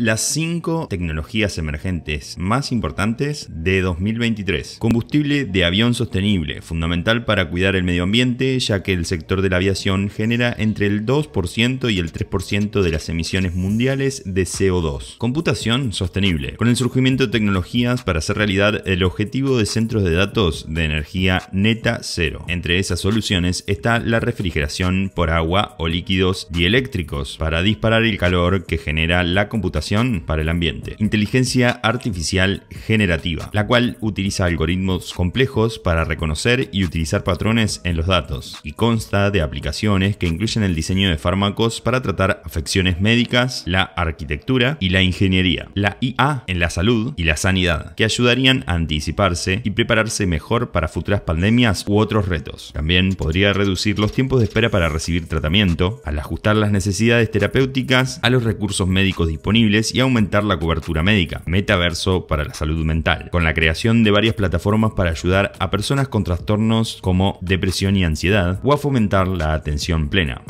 Las cinco tecnologías emergentes más importantes de 2023. Combustible de avión sostenible, fundamental para cuidar el medio ambiente, ya que el sector de la aviación genera entre el 2% y el 3% de las emisiones mundiales de CO2. Computación sostenible. Con el surgimiento de tecnologías para hacer realidad el objetivo de centros de datos de energía neta cero. Entre esas soluciones está la refrigeración por agua o líquidos dieléctricos para disparar el calor que genera la computación para el ambiente. Inteligencia artificial generativa, la cual utiliza algoritmos complejos para reconocer y utilizar patrones en los datos y consta de aplicaciones que incluyen el diseño de fármacos para tratar afecciones médicas, la arquitectura y la ingeniería, la IA en la salud y la sanidad, que ayudarían a anticiparse y prepararse mejor para futuras pandemias u otros retos. También podría reducir los tiempos de espera para recibir tratamiento, al ajustar las necesidades terapéuticas a los recursos médicos disponibles y aumentar la cobertura médica, metaverso para la salud mental, con la creación de varias plataformas para ayudar a personas con trastornos como depresión y ansiedad o a fomentar la atención plena.